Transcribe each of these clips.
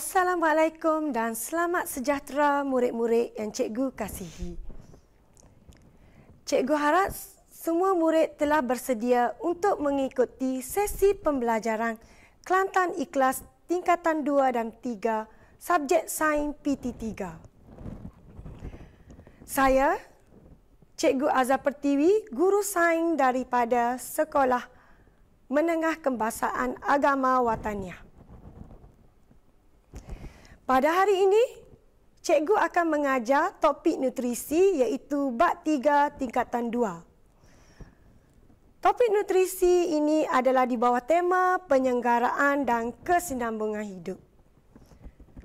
Assalamualaikum dan selamat sejahtera murid-murid yang cikgu kasihi. Cikgu harap semua murid telah bersedia untuk mengikuti sesi pembelajaran Kelantan Ikhlas tingkatan 2 dan 3 subjek sains PT3. Saya Cikgu Azhar Pertiwi, guru sains daripada Sekolah Menengah Kebangsaan Agama Wataniah. Pada hari ini, cikgu akan mengajar topik nutrisi iaitu bab 3 tingkatan 2. Topik nutrisi ini adalah di bawah tema penyenggaraan dan kesinambungan hidup.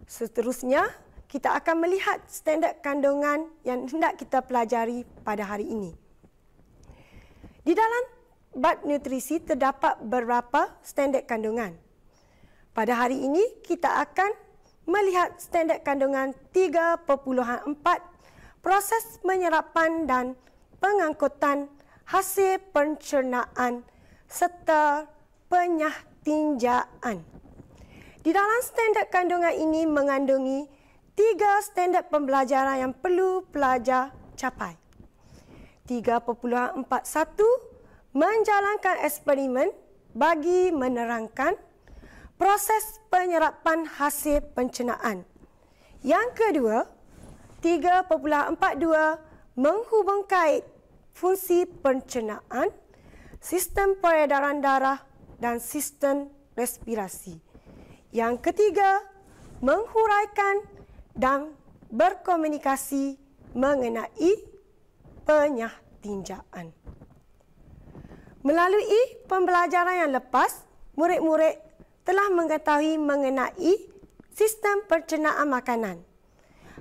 Seterusnya, kita akan melihat standar kandungan yang hendak kita pelajari pada hari ini. Di dalam bab nutrisi terdapat beberapa standar kandungan? Pada hari ini kita akan melihat standar kandungan 3.4 proses menyerapan dan pengangkutan hasil pencernaan serta penyah tinjaan. Di dalam standar kandungan ini mengandungi tiga standar pembelajaran yang perlu pelajar capai. 3.41 menjalankan eksperimen bagi menerangkan 3.41 proses penyerapan hasil pencenaan. Yang kedua, 3.42 menghubungkait fungsi pencenaan, sistem peredaran darah dan sistem respirasi. Yang ketiga, menghuraikan dan berkomunikasi mengenai penyah penyahtinjaan. Melalui pembelajaran yang lepas, murid-murid telah mengetahui mengenai sistem pencernaan makanan.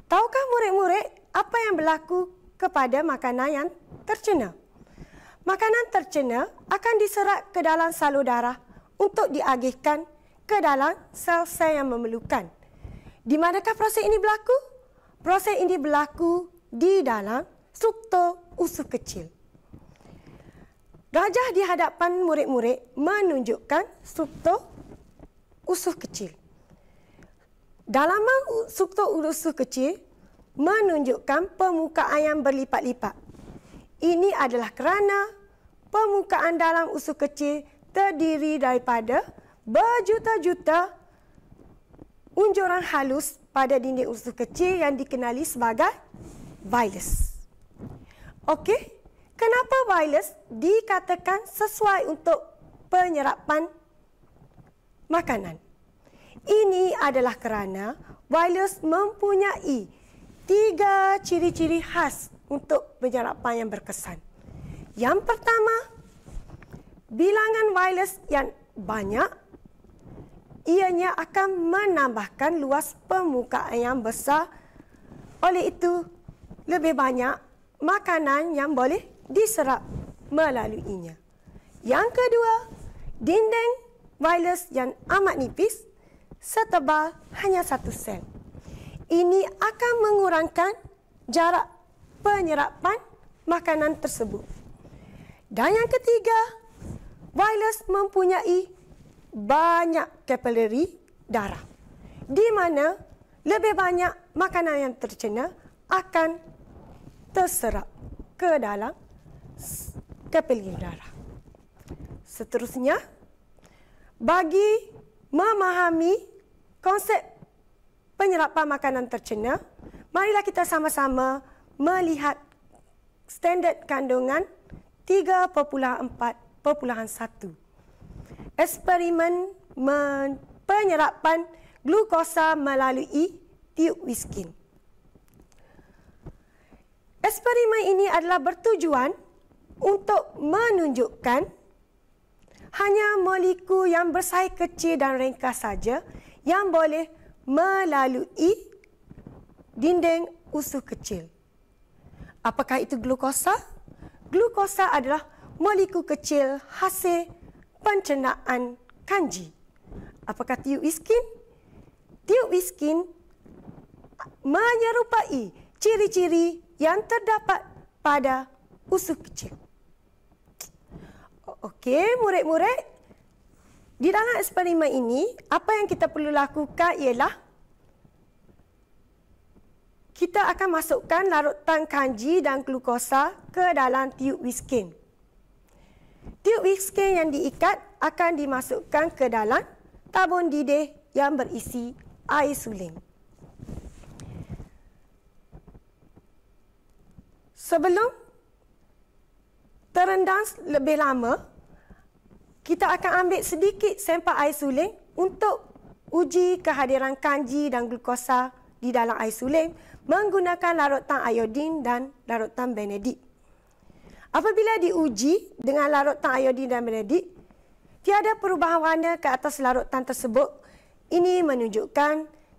Tahukah murid-murid apa yang berlaku kepada makanan yang tercena? Makanan tercena akan diserap ke dalam salur darah untuk diagihkan ke dalam sel-sel yang memerlukan. Di manakah proses ini berlaku? Proses ini berlaku di dalam struktur usus kecil. Gajah di hadapan murid-murid menunjukkan struktur usus kecil. Dalam struktur usus kecil menunjukkan permukaan yang berlipat-lipat. Ini adalah kerana permukaan dalam usus kecil terdiri daripada berjuta-juta unjuran halus pada dinding usus kecil yang dikenali sebagai villus. Okey, kenapa villus dikatakan sesuai untuk penyerapan makanan. Ini adalah kerana wireless mempunyai tiga ciri-ciri khas untuk penyerapan yang berkesan. Yang pertama, bilangan wireless yang banyak ianya akan menambahkan luas permukaan yang besar. Oleh itu, lebih banyak makanan yang boleh diserap melaluinya. Yang kedua, dinding wireless yang amat nipis setebal hanya 1 sen. Ini akan mengurangkan jarak penyerapan makanan tersebut. Dan yang ketiga, wireless mempunyai banyak kapileri darah di mana lebih banyak makanan yang tercerna akan terserap ke dalam kapiler darah. Seterusnya, bagi memahami konsep penyerapan makanan tercena, marilah kita sama-sama melihat standard kandungan 3.4.1. Eksperimen penyerapan glukosa melalui tiub whiskin. Eksperimen ini adalah bertujuan untuk menunjukkan hanya molekul yang bersaiz kecil dan ringkas saja yang boleh melalui dinding usus kecil. Apakah itu glukosa? Glukosa adalah molekul kecil hasil pencernaan kanji. Apakah tiub iskin? Tiub iskin menyerupai ciri-ciri yang terdapat pada usus kecil. Okey, murid-murid. Di dalam eksperimen ini, apa yang kita perlu lakukan ialah kita akan masukkan larutan kanji dan glukosa ke dalam tiub whiskin. Tiub whiskin yang diikat akan dimasukkan ke dalam tabung didih yang berisi air suling. Sebelum terendam lebih lama, kita akan ambil sedikit sampel air suling untuk uji kehadiran kanji dan glukosa di dalam air suling menggunakan larutan iodin dan larutan benedik. Apabila diuji dengan larutan iodin dan benedik, tiada perubahan warna ke atas larutan tersebut. Ini menunjukkan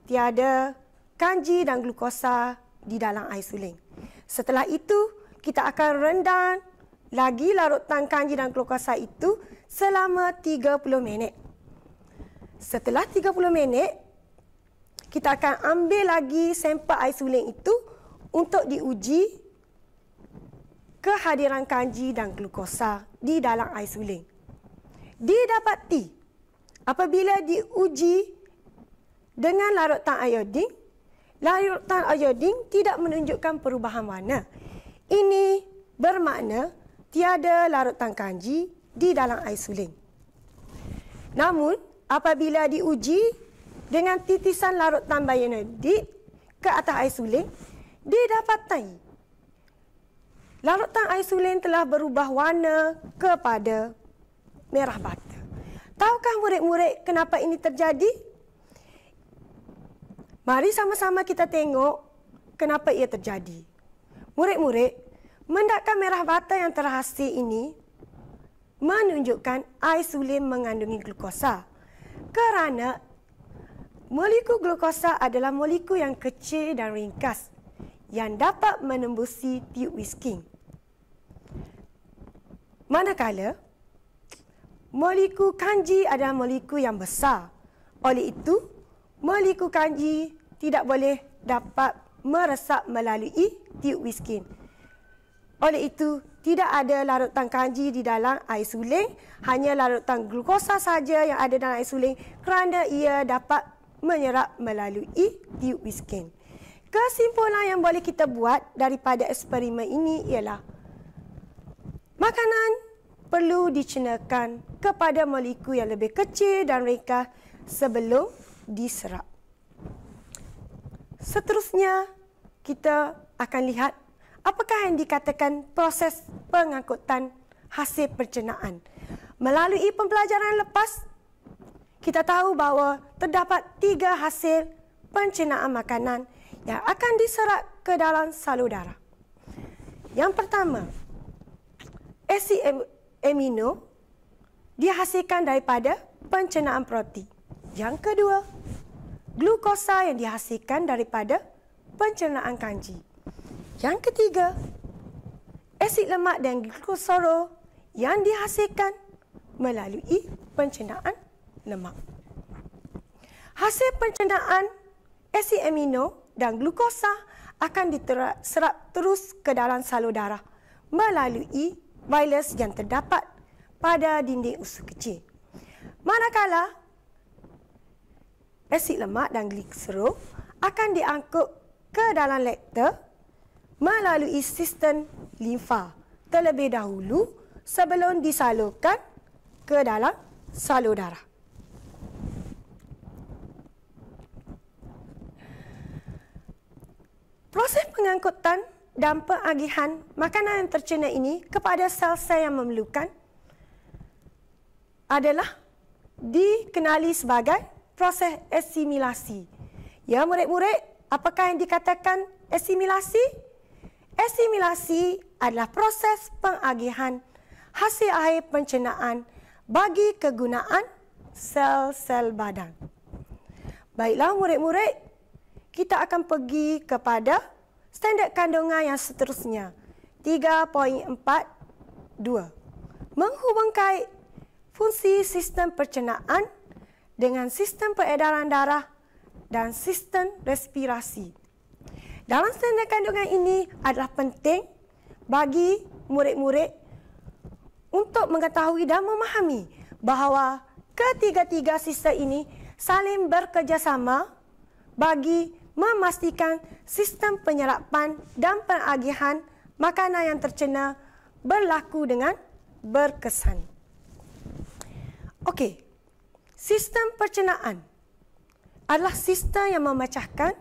tiada kanji dan glukosa di dalam air suling. Setelah itu, kita akan rendam lagi larutan kanji dan glukosa itu selama 30 minit. Setelah 30 minit, kita akan ambil lagi sampel air suling itu untuk diuji kehadiran kanji dan glukosa di dalam air suling. Didapati apabila diuji dengan larutan iodin, larutan iodin tidak menunjukkan perubahan warna. Ini bermakna tiada larutan kanji di dalam air suling. Namun, apabila diuji dengan titisan larutan bayonedit ke atas air suling, didapati larutan air suling telah berubah warna kepada merah bata. Tahukah murid-murid kenapa ini terjadi? Mari sama-sama kita tengok kenapa ia terjadi. Murid-murid, Mendakan merah bata yang terhasil ini menunjukkan air sulim mengandungi glukosa. Kerana molekul glukosa adalah molekul yang kecil dan ringkas yang dapat menembusi tiub whisking. Manakala, molekul kanji adalah molekul yang besar. Oleh itu, molekul kanji tidak boleh dapat meresap melalui tiub whisking. Oleh itu, tidak ada larutan kanji di dalam air suling, hanya larutan glukosa saja yang ada dalam air suling kerana ia dapat menyerap melalui tiub whisking. Kesimpulan yang boleh kita buat daripada eksperimen ini ialah makanan perlu dicernakan kepada molekul yang lebih kecil dan ringkas sebelum diserap. Seterusnya, kita akan lihat apakah yang dikatakan proses pengangkutan hasil pencernaan. Melalui pembelajaran lepas, kita tahu bahawa terdapat tiga hasil pencernaan makanan yang akan diserap ke dalam salur darah. Yang pertama, asid amino dihasilkan daripada pencernaan protein. Yang kedua, glukosa yang dihasilkan daripada pencernaan kanji. Yang ketiga, asid lemak dan glukosoro yang dihasilkan melalui pencernaan lemak. Hasil pencernaan asid amino dan glukosa akan diserap terus ke dalam salur darah melalui virus yang terdapat pada dinding usus kecil. Manakala asid lemak dan glikosoro akan diangkut ke dalam lekter melalui sistem limfa terlebih dahulu sebelum disalurkan ke dalam salur darah. Proses pengangkutan dan pengagihan makanan yang tercerna ini kepada sel-sel yang memerlukan adalah dikenali sebagai proses assimilasi. Ya, murid-murid, apakah yang dikatakan assimilasi? Assimilasi. Asimilasi adalah proses pengagihan hasil air pencernaan bagi kegunaan sel-sel badan. Baiklah murid-murid, kita akan pergi kepada standard kandungan yang seterusnya. 3.42 Menghubungkan fungsi sistem pencernaan dengan sistem peredaran darah dan sistem respirasi. Dalam senda kandungan ini adalah penting bagi murid-murid untuk mengetahui dan memahami bahawa ketiga-tiga sistem ini saling bekerjasama bagi memastikan sistem penyerapan dan pengagihan makanan yang tercena berlaku dengan berkesan. Okey. Sistem pencernaan adalah sistem yang memecahkan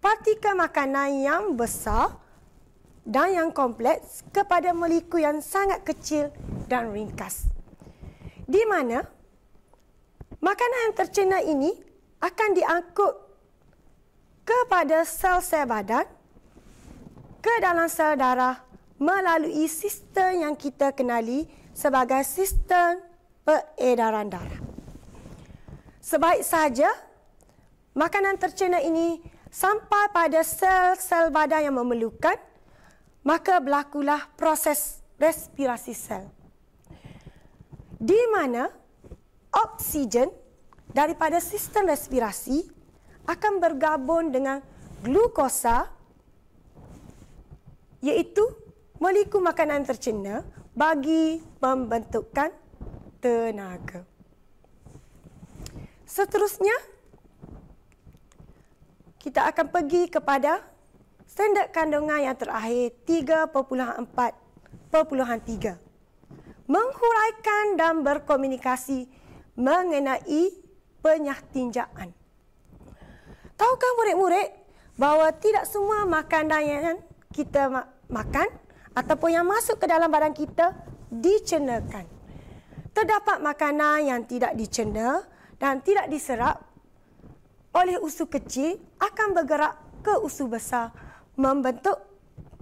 partikel makanan yang besar dan yang kompleks kepada molekul yang sangat kecil dan ringkas. Di mana makanan yang tercerna ini akan diangkut kepada sel-sel badan ke dalam sel darah melalui sistem yang kita kenali sebagai sistem peredaran darah. Sebaik saja makanan tercerna ini sampai pada sel-sel badan yang memerlukan, maka berlakulah proses respirasi sel. Di mana oksigen daripada sistem respirasi akan bergabung dengan glukosa iaitu molekul makanan tercerna bagi membentukkan tenaga. Seterusnya, kita akan pergi kepada standard kandungan yang terakhir 3.4.3 menghuraikan dan berkomunikasi mengenai penyatinjaan. Tahukah murid-murid bahawa tidak semua makanan yang kita makan ataupun yang masuk ke dalam badan kita dicernakan. Terdapat makanan yang tidak dicerna dan tidak diserap oleh usus kecil akan bergerak ke usus besar membentuk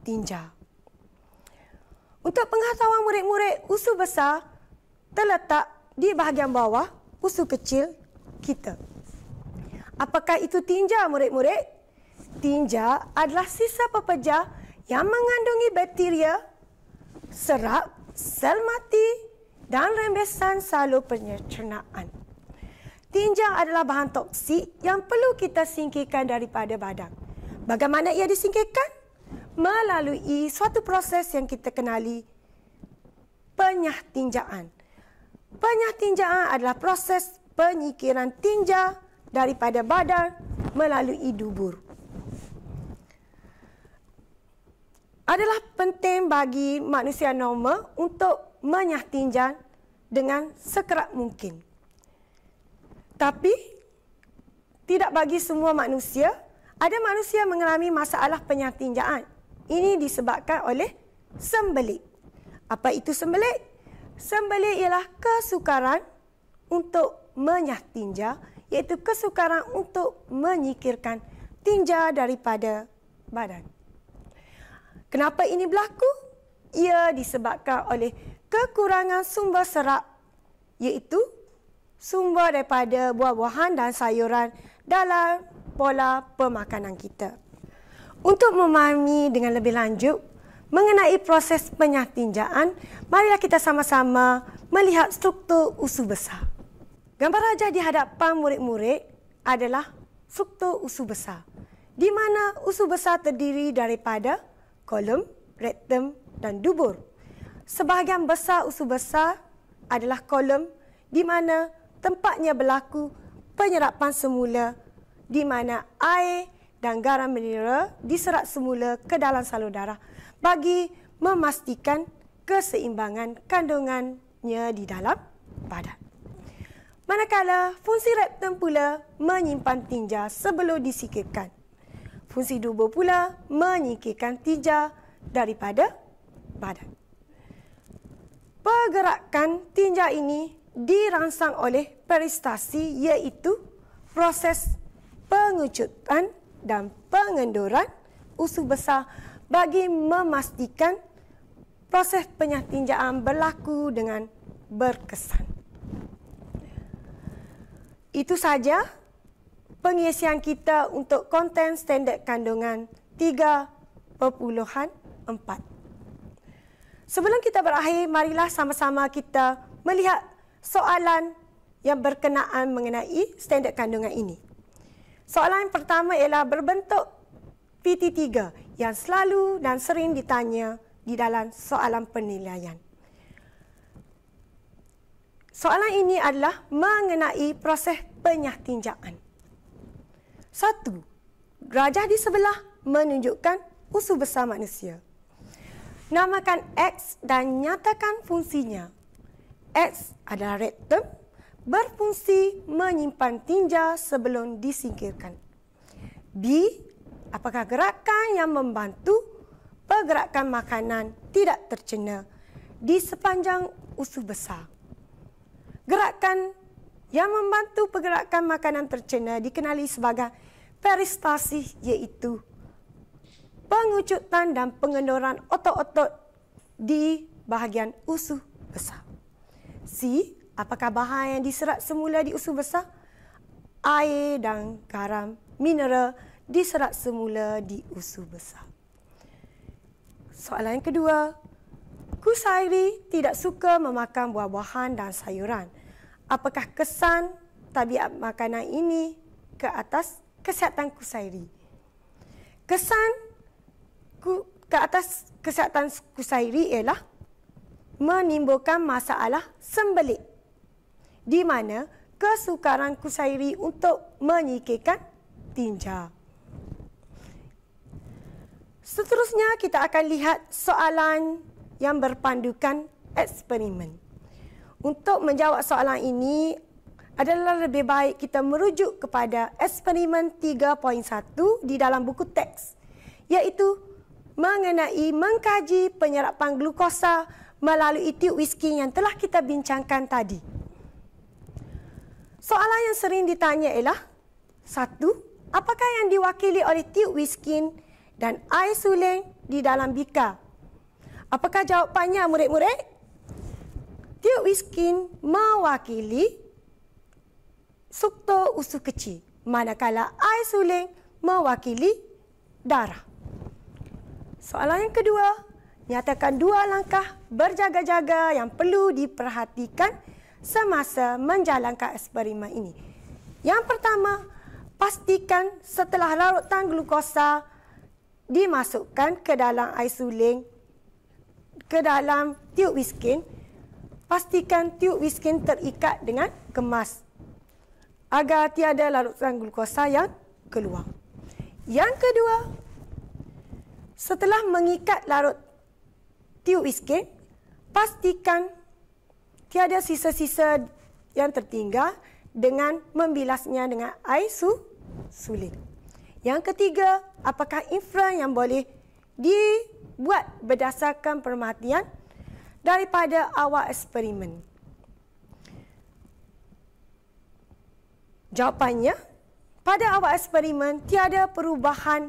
tinja. Untuk pengetahuan murid-murid, usus besar terletak di bahagian bawah usus kecil kita. Apakah itu tinja, murid-murid? Tinja adalah sisa pepejah yang mengandungi bakteria, serap, sel mati dan rembesan salur pencernaan. Tinja adalah bahan toksik yang perlu kita singkirkan daripada badan. Bagaimana ia disingkirkan? Melalui suatu proses yang kita kenali penyah tinjaan. Penyah tinjaan adalah proses penyikiran tinja daripada badan melalui dubur. Adalah penting bagi manusia normal untuk menyah tinja dengan sekerap mungkin tapi tidak bagi semua manusia. Ada manusia mengalami masalah penyatinjaan. Ini disebabkan oleh sembelit. Apa itu sembelit? Sembelit ialah kesukaran untuk menyatinja, iaitu kesukaran untuk menyikirkan tinja daripada badan. Kenapa ini berlaku? Ia disebabkan oleh kekurangan sumber serap iaitu sumber daripada buah-buahan dan sayuran dalam pola pemakanan kita. Untuk memahami dengan lebih lanjut mengenai proses penyatinjaan, marilah kita sama-sama melihat struktur usus besar. Gambar raja di hadapan murid-murid adalah struktur usus besar. Di mana usus besar terdiri daripada kolom, rektum dan dubur. Sebahagian besar usus besar adalah kolom di mana tempatnya berlaku penyerapan semula di mana air dan garam mineral diserap semula ke dalam salur darah bagi memastikan keseimbangan kandungannya di dalam badan. Manakala fungsi reptum pula menyimpan tinja sebelum disikirkan. Fungsi dubo pula menyikirkan tinja daripada badan. Pergerakan tinja ini dirangsang oleh peristasi iaitu proses pengecutan dan pengenduran usus besar bagi memastikan proses penyatinjaan berlaku dengan berkesan. Itu saja pengisian kita untuk konten standard kandungan 3.4. Sebelum kita berakhir, marilah sama-sama kita melihat soalan yang berkenaan mengenai standard kandungan ini. Soalan yang pertama ialah berbentuk PT3 yang selalu dan sering ditanya di dalam soalan penilaian. Soalan ini adalah mengenai proses penyah penyatinjaan. Satu, rajah di sebelah menunjukkan usul besar manusia. Namakan X dan nyatakan fungsinya. X adalah rectum berfungsi menyimpan tinja sebelum disingkirkan. B, apakah gerakan yang membantu pergerakan makanan tidak tercena di sepanjang usus besar? Gerakan yang membantu pergerakan makanan tercena dikenali sebagai peristalsis iaitu pengucutan dan pengendoran otot-otot di bahagian usus besar. C. Apakah bahan yang diserap semula di usus besar? Air dan garam mineral diserap semula di usus besar. Soalan yang kedua, Kusairi tidak suka memakan buah-buahan dan sayuran. Apakah kesan tabiat makanan ini ke atas kesihatan Kusairi? Kesan ku, ke atas kesihatan Kusairi ialah menimbulkan masalah sembelit di mana kesukaran kusairi untuk menyikirkan tinja. Seterusnya kita akan lihat soalan yang berpandukan eksperimen. Untuk menjawab soalan ini adalah lebih baik kita merujuk kepada eksperimen 3.1 di dalam buku teks iaitu mengenai mengkaji penyerapan glukosa melalui tiup whisky yang telah kita bincangkan tadi. Soalan yang sering ditanya ialah, satu, apakah yang diwakili oleh tiup whisky dan air suling di dalam bika? Apakah jawapannya murid-murid? Tiup whisky mewakili sukto usu kecil, manakala air suling mewakili darah. Soalan yang kedua, nyatakan dua langkah berjaga-jaga yang perlu diperhatikan semasa menjalankan eksperimen ini. Yang pertama, pastikan setelah larutan glukosa dimasukkan ke dalam air suling, ke dalam tiub whiskin, pastikan tiub whiskin terikat dengan kemas agar tiada larutan glukosa yang keluar. Yang kedua, setelah mengikat larut tiup sikit, pastikan tiada sisa-sisa yang tertinggal dengan membilasnya dengan air su sulit. Yang ketiga, apakah infra yang boleh dibuat berdasarkan perhatian daripada awak eksperimen? Jawapannya, pada awak eksperimen, tiada perubahan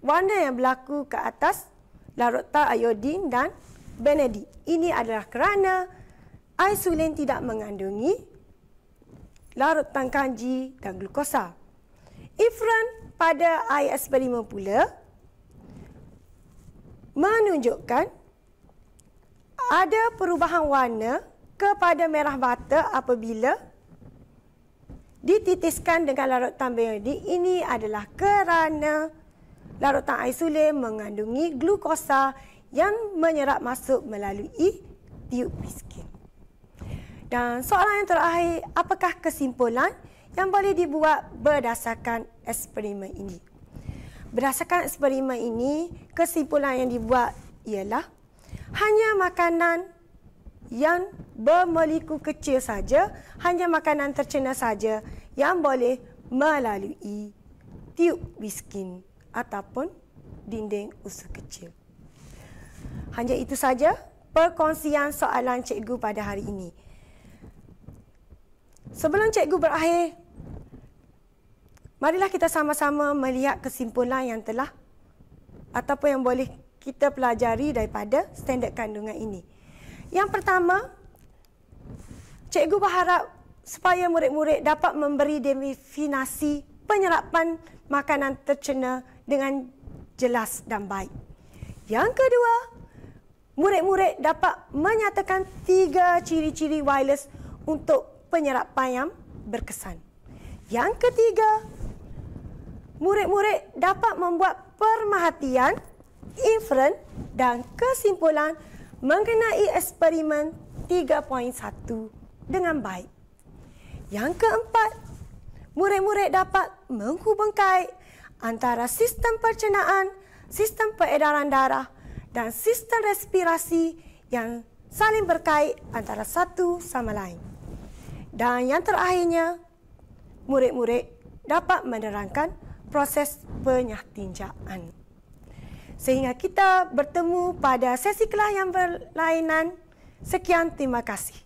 warna yang berlaku ke atas larutan iodin dan benedi. Ini adalah kerana insulin tidak mengandungi larut kanji dan glukosa. Ifran pada ISB5 pula menunjukkan ada perubahan warna kepada merah bata apabila dititiskan dengan larut benedik. Ini adalah kerana larutan air mengandungi glukosa yang menyerap masuk melalui tiub miskin. Dan soalan yang terakhir, apakah kesimpulan yang boleh dibuat berdasarkan eksperimen ini? Berdasarkan eksperimen ini, kesimpulan yang dibuat ialah hanya makanan yang bermoleku kecil saja, hanya makanan tercena saja yang boleh melalui tiub miskin ataupun dinding usaha kecil. Hanya itu saja perkongsian soalan cikgu pada hari ini. Sebelum cikgu berakhir, marilah kita sama-sama melihat kesimpulan yang telah ataupun yang boleh kita pelajari daripada standard kandungan ini. Yang pertama, cikgu berharap supaya murid-murid dapat memberi definisi penyerapan makanan tercena dengan jelas dan baik. Yang kedua, murid-murid dapat menyatakan tiga ciri-ciri wireless untuk penyerap payam berkesan. Yang ketiga, murid-murid dapat membuat permahatian, inferen dan kesimpulan mengenai eksperimen 3.1 dengan baik. Yang keempat, murid-murid dapat menghubungkait antara sistem pencernaan, sistem peredaran darah dan sistem respirasi yang saling berkait antara satu sama lain. Dan yang terakhirnya, murid-murid dapat menerangkan proses penyatinjaan. Sehingga kita bertemu pada sesi kelas yang berlainan. Sekian, terima kasih.